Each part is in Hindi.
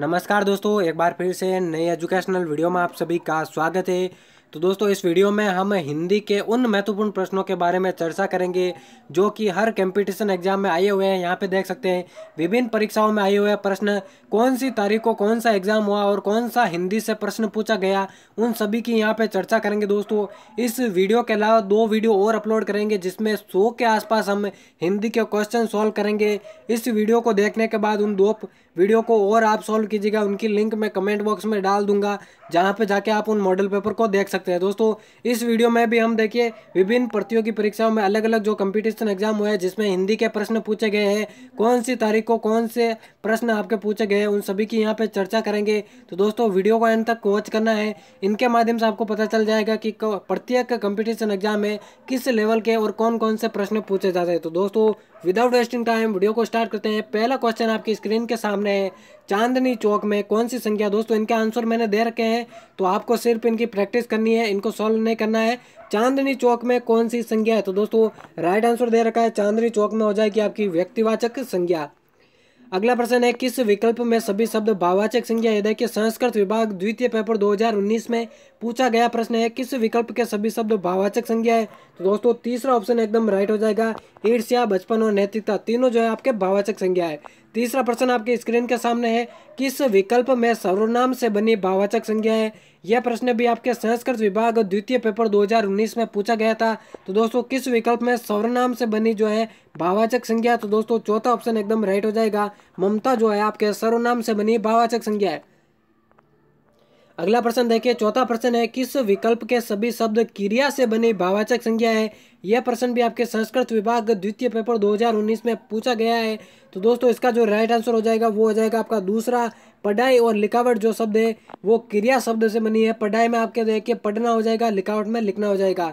नमस्कार दोस्तों एक बार फिर से नए एजुकेशनल वीडियो में आप सभी का स्वागत है तो दोस्तों इस वीडियो में हम हिंदी के उन महत्वपूर्ण प्रश्नों के बारे में चर्चा करेंगे जो कि हर कंपटीशन एग्जाम में आए हुए हैं यहाँ पे देख सकते हैं विभिन्न परीक्षाओं में आए हुए प्रश्न कौन सी तारीख को कौन सा एग्जाम हुआ और कौन सा हिंदी से प्रश्न पूछा गया उन सभी की यहाँ पे चर्चा करेंगे दोस्तों इस वीडियो के अलावा दो वीडियो और अपलोड करेंगे जिसमें सौ के आसपास हम हिंदी के क्वेश्चन सॉल्व करेंगे इस वीडियो को देखने के बाद उन दो वीडियो को और आप सॉल्व कीजिएगा उनकी लिंक मैं कमेंट बॉक्स में डाल दूंगा जहाँ पे जाके आप उन मॉडल पेपर को देख सकते हैं दोस्तों इस वीडियो में भी हम देखिए विभिन्न प्रतियोगी परीक्षाओं में अलग अलग जो कंपटीशन एग्जाम हुए हैं जिसमें हिंदी के प्रश्न पूछे गए हैं कौन सी तारीख को कौन से प्रश्न आपके पूछे गए हैं उन सभी की यहाँ पर चर्चा करेंगे तो दोस्तों वीडियो को एंड तक वॉच करना है इनके माध्यम से आपको पता चल जाएगा कि प्रत्येक कंपिटिशन एग्जाम में किस लेवल के और कौन कौन से प्रश्न पूछे जाते हैं तो दोस्तों विदाउट वेस्टिंग टाइम वीडियो को स्टार्ट करते हैं पहला क्वेश्चन आपकी स्क्रीन के सामने है चांदनी चौक में कौन सी संख्या दोस्तों इनके आंसर मैंने दे रखे हैं तो आपको सिर्फ इनकी प्रैक्टिस करनी है इनको सॉल्व नहीं करना है चांदनी चौक में कौन सी संख्या है तो दोस्तों राइट आंसर दे रखा है चांदनी चौक में हो जाएगी आपकी व्यक्तिवाचक संज्ञा अगला प्रश्न है किस विकल्प में सभी शब्द भावाचक संज्ञा यदि के संस्कृत विभाग द्वितीय पेपर 2019 में पूछा गया प्रश्न है किस विकल्प के सभी शब्द भावाचक संज्ञा है तो दोस्तों तीसरा ऑप्शन एकदम राइट हो जाएगा ईर्ष्या बचपन और नैतिकता तीनों जो है आपके भावाचक संज्ञा है तीसरा प्रश्न आपके स्क्रीन के सामने है किस विकल्प में सर्वनाम से बनी भावाचक संज्ञा है यह प्रश्न भी आपके संस्कृत विभाग द्वितीय पेपर 2019 में पूछा गया था तो दोस्तों किस विकल्प में सर्वनाम से बनी जो है भावाचक संज्ञा तो दोस्तों चौथा ऑप्शन एकदम राइट हो जाएगा ममता जो है आपके सर्वनाम से बनी भावाचक संज्ञा है अगला प्रश्न देखिए चौथा प्रश्न है किस विकल्प के सभी शब्द क्रिया से बनी भावाचक संज्ञा है यह प्रश्न भी आपके संस्कृत विभाग द्वितीय पेपर 2019 में पूछा गया है तो दोस्तों इसका जो राइट आंसर हो जाएगा वो हो जाएगा आपका दूसरा पढ़ाई और लिखावट जो शब्द है वो क्रिया शब्द से बनी है पढ़ाई में आपके देखिए पढ़ना हो जाएगा लिखावट में लिखना हो जाएगा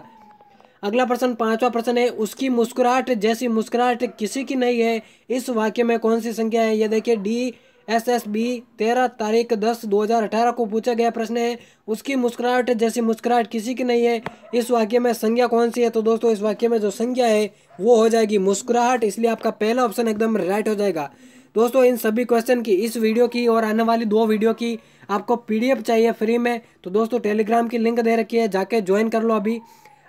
अगला प्रश्न पांचवा प्रश्न है उसकी मुस्कुराहट जैसी मुस्कुराहट किसी की नहीं है इस वाक्य में कौन सी संख्या है यह देखिए डी एस एस बी तेरह तारीख दस दो हज़ार अठारह को पूछा गया प्रश्न है उसकी मुस्कुराहट जैसी मुस्कुराहट किसी की नहीं है इस वाक्य में संज्ञा कौन सी है तो दोस्तों इस वाक्य में जो संज्ञा है वो हो जाएगी मुस्कुराहट इसलिए आपका पहला ऑप्शन एकदम राइट हो जाएगा दोस्तों इन सभी क्वेश्चन की इस वीडियो की और आने वाली दो वीडियो की आपको पीडीएफ चाहिए फ्री में तो दोस्तों टेलीग्राम की लिंक दे रखी है जाके ज्वाइन कर लो अभी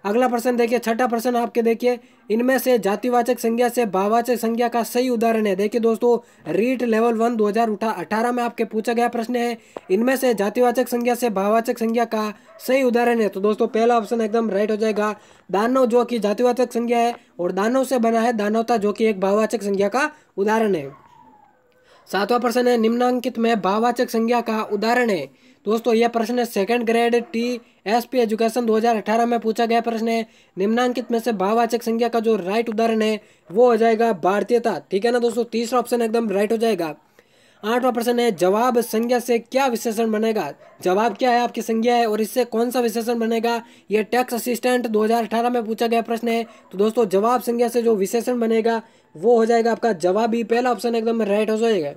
अगला प्रश्न देखिए छठा प्रश्न आपके देखिए इनमें से जातिवाचक संज्ञा से भाववाचक संज्ञा का सही उदाहरण है देखिए दोस्तों रीट लेवल वन दो हजार अठारह में आपके पूछा गया प्रश्न है इनमें से जातिवाचक संज्ञा से भाववाचक संज्ञा का सही उदाहरण है तो दोस्तों पहला ऑप्शन एकदम राइट हो जाएगा दानव जो कि जातिवाचक संज्ञा है और दानव से बना है दानवता जो कि एक भाववाचक संज्ञा का उदाहरण है सातवां प्रश्न है निम्नांकित में भावाचक संज्ञा का उदाहरण है दोस्तों यह प्रश्न second grade T S P education 2018 में पूछा गया प्रश्न है निम्नांकित में से भाववाचक संज्ञा का जो राइट उदाहरण है वो हो जाएगा भारतीयता ठीक है ना दोस्तों तीसरा ऑप्शन एकदम राइट हो जाएगा आठवां प्रश्न है जवाब संज्ञा से क्या विशेषण बनेगा जवाब क्या है आपकी संज्ञा है और इससे कौन सा विशेषण बनेगा यह टैक्स असिस्टेंट 2018 में पूछा गया प्रश्न है तो दोस्तों जवाब संज्ञा से जो विशेषण बनेगा वो हो जाएगा आपका जवाब ही पहला ऑप्शन एकदम राइट हो जाएगा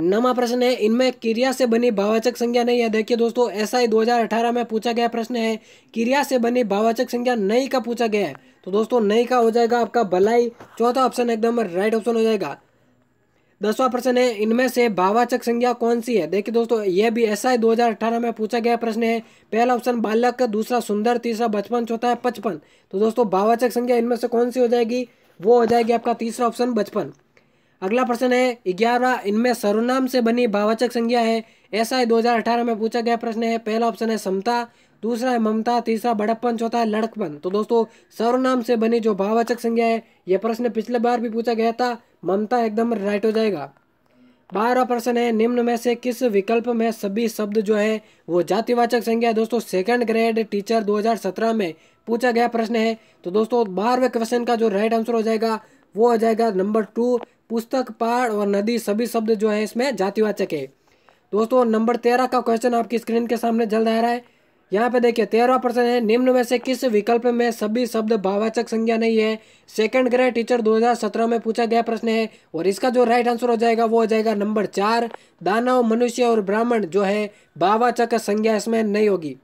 नवा प्रश्न है इनमें क्रिया से बनी भावाचक संख्या नहीं है देखिए दोस्तों ऐसा ही 2018 में पूछा गया प्रश्न है क्रिया से बनी भावाचक संख्या नई का पूछा गया है तो दोस्तों नई का हो जाएगा आपका भलाई चौथा ऑप्शन एकदम राइट ऑप्शन हो जाएगा दसवां प्रश्न है इनमें से भावाचक संख्या कौन सी है देखिए दोस्तों यह भी ऐसा ही दो में पूछा गया प्रश्न है पहला ऑप्शन बालक दूसरा सुंदर तीसरा बचपन चौथा है पचपन तो दोस्तों भावाचक संख्या इनमें से कौन सी हो जाएगी वो हो जाएगी आपका तीसरा ऑप्शन बचपन अगला प्रश्न है ग्यारह इनमें सर्वनाम से बनी भावाचक संज्ञा है ऐसा ही दो में पूछा गया प्रश्न है पहला ऑप्शन है समता दूसरा है ममता तीसरा बड़प्पन चौथा है लड़कपन तो दोस्तों सर्वनाम से बनी जो भावाचक संज्ञा है यह प्रश्न पिछले बार भी पूछा गया था ममता एकदम राइट हो जाएगा बारह प्रश्न है निम्न में से किस विकल्प में सभी शब्द जो है वो जातिवाचक संज्ञा दोस्तों सेकंड ग्रेड टीचर 2017 में पूछा गया प्रश्न है तो दोस्तों बारहवें क्वेश्चन का जो राइट आंसर हो जाएगा वो हो जाएगा नंबर टू पुस्तक पहाड़ और नदी सभी शब्द जो है इसमें जातिवाचक है दोस्तों नंबर तेरह का क्वेश्चन आपकी स्क्रीन के सामने जल्द आ रहा है यहाँ पे देखिए तेरवा प्रश्न है निम्न में से किस विकल्प में सभी शब्द भावाचक संज्ञा नहीं है सेकंड ग्रेड टीचर 2017 में पूछा गया प्रश्न है और इसका जो राइट आंसर हो जाएगा वो हो जाएगा नंबर चार दानव मनुष्य और ब्राह्मण जो है भावाचक संज्ञा इसमें नहीं होगी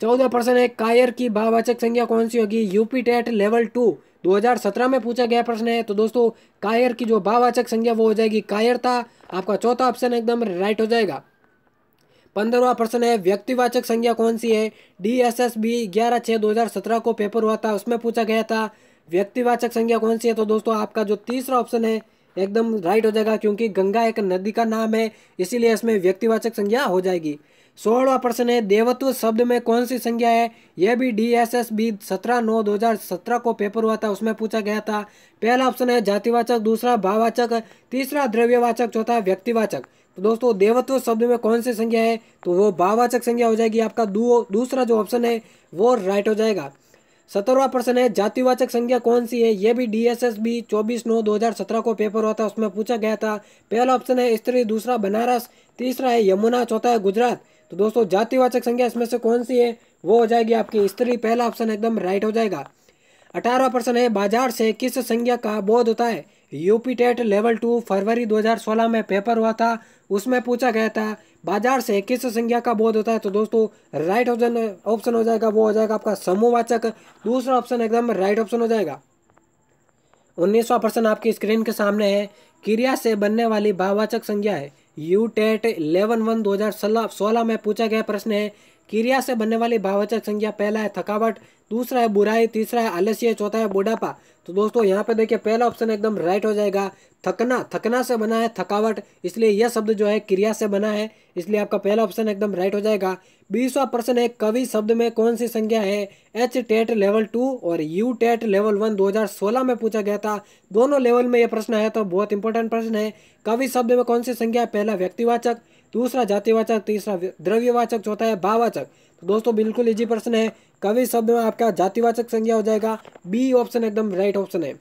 चौदह प्रश्न है कायर की भावाचक संज्ञा कौन सी होगी यूपी टेट लेवल टू 2017 में पूछा गया प्रश्न है तो दोस्तों कायर की जो भावाचक संज्ञा वो हो जाएगी कायरता आपका चौथा ऑप्शन एकदम राइट हो जाएगा पंद्रवा प्रश्न है व्यक्तिवाचक संज्ञा कौन सी है डी एस एस बी ग्यारह छः दो हज़ार सत्रह को पेपर हुआ था उसमें पूछा गया था व्यक्तिवाचक संज्ञा कौन सी है तो दोस्तों आपका जो तीसरा ऑप्शन है एकदम राइट हो जाएगा क्योंकि गंगा एक नदी का नाम है इसीलिए इसमें व्यक्तिवाचक संज्ञा हो जाएगी सोलवा प्रश्न है देवत्व शब्द में कौन सी संज्ञा है यह भी डी एस एस बी सत्रह नौ दो हज़ार सत्रह को पेपर हुआ था उसमें पूछा गया था पहला ऑप्शन है जातिवाचक दूसरा भाववाचक तीसरा द्रव्यवाचक चौथा व्यक्तिवाचक तो दोस्तों देवत्व शब्द में कौन सी संज्ञा है तो वो भाववाचक संज्ञा हो जाएगी आपका दूसरा जो ऑप्शन है वो राइट हो जाएगा सत्रहवा प्रश्न है जातिवाचक संज्ञा कौन सी है ये भी डी एस एस बी चौबीस नौ दो हजार सत्रह को पेपर हुआ था उसमें पूछा गया था पहला ऑप्शन है स्त्री दूसरा बनारस तीसरा है यमुना चौथा है गुजरात तो दोस्तों जातिवाचक संज्ञा इसमें से कौन सी है वो हो जाएगी आपकी स्त्री पहला ऑप्शन एकदम राइट हो जाएगा अठारह प्रश्न है बाजार से किस संज्ञा का बोध होता है यूपी टेट लेवल टू फरवरी 2016 में पेपर हुआ था उसमें पूछा गया था बाजार से किस संज्ञा का बोध होता है तो दोस्तों राइट ऑप्शन ऑप्शन हो जाएगा वो हो जाएगा आपका समूहवाचक दूसरा ऑप्शन एकदम राइट ऑप्शन हो जाएगा उन्नीसवा प्रश्न आपकी स्क्रीन के सामने है क्रिया से बनने वाली भाववाचक संज्ञा है यू टेट इलेवन वन दो में पूछा गया प्रश्न है क्रिया से बनने वाली भावचक संज्ञा पहला है थकावट दूसरा है बुराई तीसरा है आलस्य चौथा है बुढ़ापा तो दोस्तों यहाँ पे देखिए पहला ऑप्शन एकदम राइट हो जाएगा थकना थकना से बना है थकावट इसलिए यह शब्द जो है क्रिया से बना है इसलिए आपका पहला ऑप्शन एकदम राइट हो जाएगा बीसवा प्रश्न है कवि शब्द में कौन सी संज्ञा है एच टेट लेवल टू और यू टेट लेवल वन सोलह में पूछा गया था दोनों लेवल में यह प्रश्न है तो बहुत इंपॉर्टेंट प्रश्न है कवि शब्द में कौन सी संज्ञा है पहला व्यक्तिवाचक दूसरा जातिवाचक तीसरा द्रव्यवाचक चौथा है भावाचक तो दोस्तों बिल्कुल इजी प्रश्न है कवि शब्द में आपका जातिवाचक संज्ञा हो जाएगा बी ऑप्शन एकदम राइट ऑप्शन है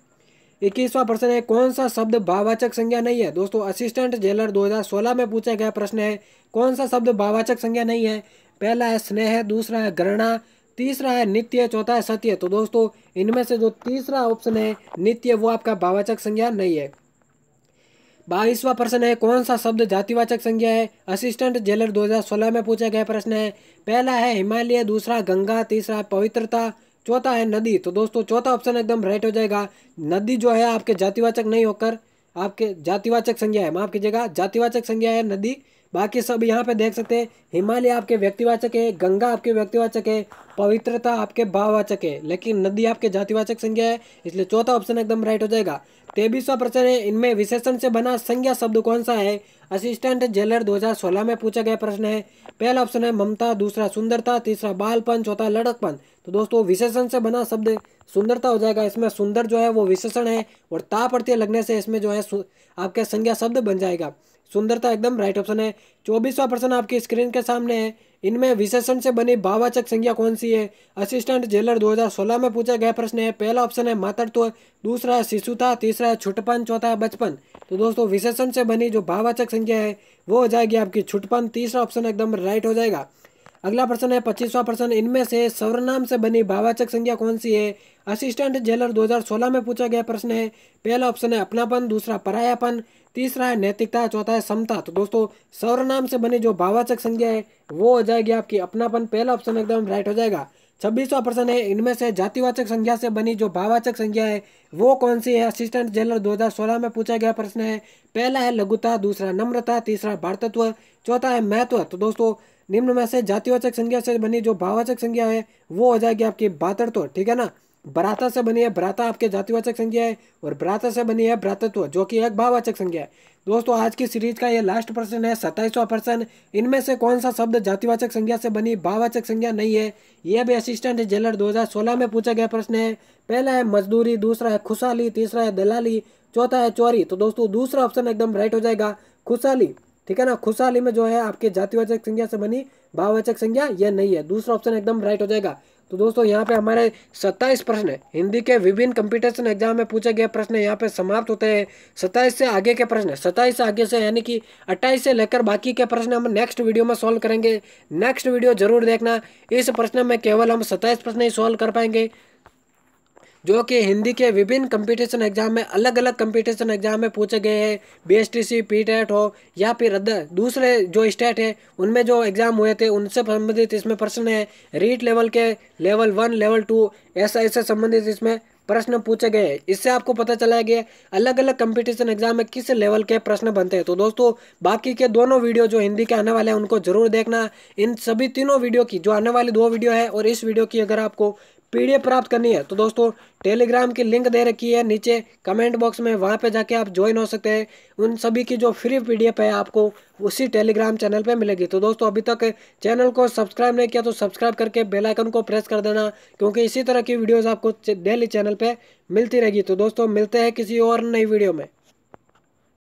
इक्कीसवा प्रश्न है कौन सा शब्द भावाचक संज्ञा नहीं है दोस्तों असिस्टेंट जेलर 2016 में पूछा गया प्रश्न है कौन सा शब्द भावाचक संज्ञा नहीं है पहला है स्नेह दूसरा है गणना तीसरा है नित्य चौथा है सत्य तो दोस्तों इनमें से जो तीसरा ऑप्शन है नित्य वो आपका भावाचक संज्ञा नहीं है बाईसवा प्रश्न है कौन सा शब्द जातिवाचक संज्ञा है असिस्टेंट जेलर 2016 में पूछा गया प्रश्न है पहला है हिमालय दूसरा गंगा तीसरा पवित्रता चौथा है नदी तो दोस्तों चौथा ऑप्शन एकदम राइट हो जाएगा नदी जो है आपके जातिवाचक नहीं होकर आपके जातिवाचक संज्ञा है माफ कीजिएगा जातिवाचक संज्ञा है नदी बाकी सब यहाँ पे देख सकते हैं हिमालय आपके व्यक्तिवाचक है गंगा आपके व्यक्तिवाचक है पवित्रता आपके भाववाचक है लेकिन नदी आपके जातिवाचक संज्ञा है इसलिए चौथा ऑप्शन एकदम राइट हो जाएगा तेबीसवा प्रश्न है इनमें विशेषण से बना संज्ञा शब्द कौन सा है असिस्टेंट जेलर 2016 में पूछा गया प्रश्न है पहला ऑप्शन है ममता दूसरा सुंदरता तीसरा बालपन चौथा लड़कपन तो दोस्तों विशेषण से बना शब्द सुंदरता हो जाएगा इसमें सुंदर जो है वो विशेषण है और ता प्रत्यय लगने से इसमें जो है आपके संज्ञा शब्द बन जाएगा सुंदरता एकदम राइट ऑप्शन है चौबीसवा प्रश्न आपकी स्क्रीन के सामने है इनमें विशेषण से बनी भावाचक संज्ञा कौन सी है असिस्टेंट जेलर 2016 में पूछा गया प्रश्न है पहला ऑप्शन है मातृत्व दूसरा है शिशुता तीसरा है छुटपन चौथा है बचपन तो दोस्तों विशेषण से बनी जो भावाचक संज्ञा है वो हो जाएगी आपकी छुटपन तीसरा ऑप्शन एकदम राइट हो जाएगा अगला प्रश्न है पच्चीसवा प्रश्न इनमें से सर्वनाम से बनी भावाचक संज्ञा कौन सी है असिस्टेंट जेलर 2016 में पूछा गया प्रश्न है पहला ऑप्शन है अपनापन दूसरा परायापन तीसरा है नैतिकता चौथा है समता तो दोस्तों सर्वनाम से बनी जो भावाचक संज्ञा है वो हो जाएगी आपकी अपनापन पहला ऑप्शन एकदम राइट हो जाएगा छब्बीसवा प्रश्न है इनमें से जातिवाचक संज्ञा से बनी जो भावाचक संज्ञा है वो कौन सी है असिस्टेंट जेलर 2016 में पूछा गया प्रश्न है पहला है लघुता दूसरा नम्रता तीसरा भारतत्व चौथा है महत्व तो दोस्तों निम्न में से जातिवाचक संज्ञा से बनी जो भाववाचक संज्ञा है वो हो जाएगी आपकी बातड़त्व ठीक है ना बराता से बनी है बराता आपके जातिवाचक संज्ञा है और बराता से बनी है बरातत्व जो कि एक भाववाचक संज्ञा है दोस्तों आज की सीरीज का ये लास्ट प्रश्न है सत्ताईसवा प्रश्न इनमें से कौन सा शब्द जातिवाचक संज्ञा से बनी भाववाचक संज्ञा नहीं है यह भी असिस्टेंट जेलर 2016 में पूछा गया प्रश्न है पहला है मजदूरी दूसरा है खुशहाली तीसरा है दलाली चौथा है चोरी तो दोस्तों दूसरा ऑप्शन एकदम राइट हो जाएगा खुशहाली ठीक है ना खुशहाली में जो है आपके जातिवाचक संज्ञा से बनी भाववाचक संज्ञा यह नहीं है दूसरा ऑप्शन एकदम राइट हो जाएगा तो दोस्तों यहाँ पे हमारे सत्ताईस प्रश्न है हिंदी के विभिन्न कंपटीशन एग्जाम में पूछे गए प्रश्न यहाँ पे समाप्त होते हैं सत्ताईस से आगे के प्रश्न सत्ताईस से आगे से यानी कि अट्ठाईस से लेकर बाकी के प्रश्न हम नेक्स्ट वीडियो में सॉल्व करेंगे नेक्स्ट वीडियो जरूर देखना इस प्रश्न में केवल हम सत्ताईस प्रश्न ही सॉल्व कर पाएंगे जो कि हिंदी के विभिन्न कंपटीशन एग्जाम में अलग अलग कंपटीशन एग्जाम में पूछे गए हैं B S T C P TET हो या फिर अदर दूसरे जो स्टेट है उनमें जो एग्जाम हुए थे उनसे संबंधित इसमें प्रश्न है रीट लेवल के लेवल वन लेवल टू ऐसा ऐसे संबंधित इसमें प्रश्न पूछे गए हैं इससे आपको पता चला गया अलग अलग कंपटीशन एग्जाम में किस लेवल के प्रश्न बनते हैं तो दोस्तों बाकी के दोनों वीडियो जो हिंदी के आने वाले हैं उनको जरूर देखना इन सभी तीनों वीडियो की जो आने वाली दो वीडियो है और इस वीडियो की अगर आपको पीडीएफ प्राप्त करनी है तो दोस्तों टेलीग्राम की लिंक दे रखी है नीचे कमेंट बॉक्स में वहाँ पे जाके आप ज्वाइन हो सकते हैं उन सभी की जो फ्री पीडीएफ है आपको उसी टेलीग्राम चैनल पे मिलेगी तो दोस्तों अभी तक चैनल को सब्सक्राइब नहीं किया तो सब्सक्राइब करके बेल आइकन को प्रेस कर देना क्योंकि इसी तरह की वीडियोज आपको डेली चैनल पर मिलती रहेगी तो दोस्तों मिलते हैं किसी और नई वीडियो में